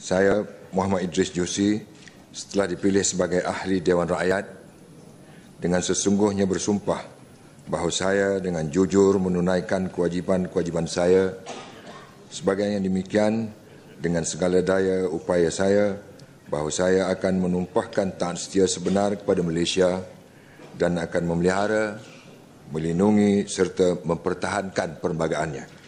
saya Muhammad Idris Jusi setelah dipilih sebagai ahli Dewan Rakyat dengan sesungguhnya bersumpah bahawa saya dengan jujur menunaikan kewajipan kewajiban saya sebagai yang demikian dengan segala daya upaya saya bahawa saya akan menumpahkan taat setia sebenar kepada Malaysia dan akan memelihara, melindungi serta mempertahankan perlembagaannya.